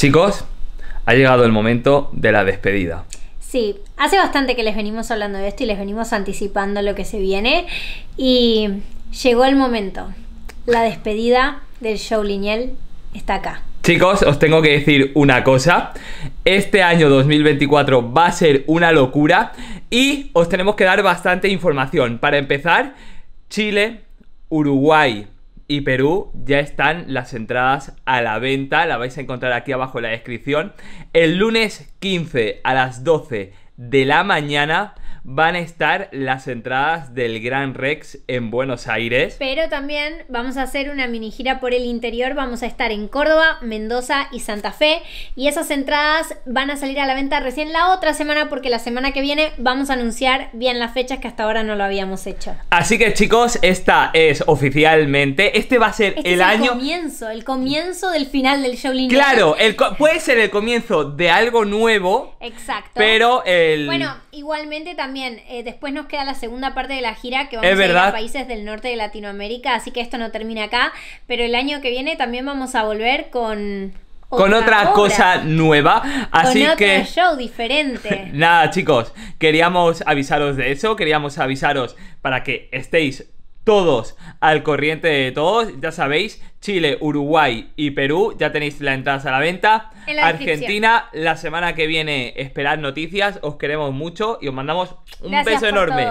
Chicos, ha llegado el momento de la despedida. Sí, hace bastante que les venimos hablando de esto y les venimos anticipando lo que se viene. Y llegó el momento. La despedida del show Liñel está acá. Chicos, os tengo que decir una cosa. Este año 2024 va a ser una locura y os tenemos que dar bastante información. Para empezar, Chile, Uruguay, y Perú ya están las entradas a la venta, la vais a encontrar aquí abajo en la descripción. El lunes 15 a las 12 de la mañana van a estar las entradas del Gran Rex en Buenos Aires. Pero también vamos a hacer una mini gira por el interior. Vamos a estar en Córdoba, Mendoza y Santa Fe. Y esas entradas van a salir a la venta recién la otra semana porque la semana que viene vamos a anunciar bien las fechas que hasta ahora no lo habíamos hecho. Así que chicos, esta es oficialmente, este va a ser este el año... El comienzo, el comienzo del final del show lineal. Claro, puede ser el comienzo de algo nuevo. Exacto. Pero el... Bueno, igualmente también también, eh, después nos queda la segunda parte de la gira que vamos a ir a países del norte de Latinoamérica, así que esto no termina acá, pero el año que viene también vamos a volver con otra cosa nueva. Así con que. show diferente. Nada, chicos, queríamos avisaros de eso, queríamos avisaros para que estéis todos al corriente de todos. Ya sabéis, Chile, Uruguay y Perú, ya tenéis la entrada a la venta. Argentina, la semana que viene, esperad noticias, os queremos mucho y os mandamos un beso enorme.